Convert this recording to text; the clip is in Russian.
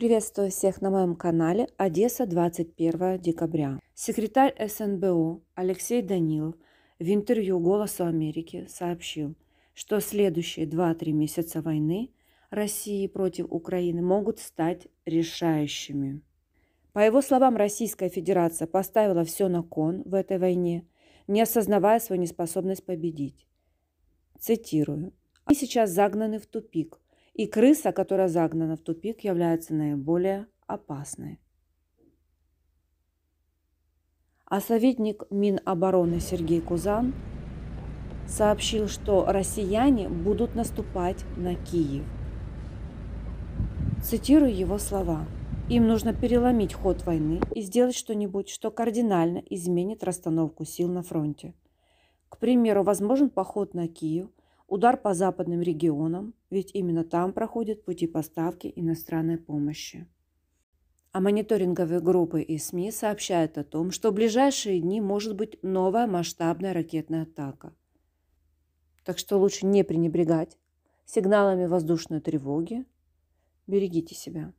Приветствую всех на моем канале Одесса 21 декабря. Секретарь СНБО Алексей Данилов в интервью «Голосу Америки» сообщил, что следующие 2-3 месяца войны России против Украины могут стать решающими. По его словам, Российская Федерация поставила все на кон в этой войне, не осознавая свою неспособность победить. Цитирую. «Они сейчас загнаны в тупик, и крыса, которая загнана в тупик, является наиболее опасной. А советник Минобороны Сергей Кузан сообщил, что россияне будут наступать на Киев. Цитирую его слова. Им нужно переломить ход войны и сделать что-нибудь, что кардинально изменит расстановку сил на фронте. К примеру, возможен поход на Киев – Удар по западным регионам, ведь именно там проходят пути поставки иностранной помощи. А мониторинговые группы и СМИ сообщают о том, что в ближайшие дни может быть новая масштабная ракетная атака. Так что лучше не пренебрегать сигналами воздушной тревоги. Берегите себя.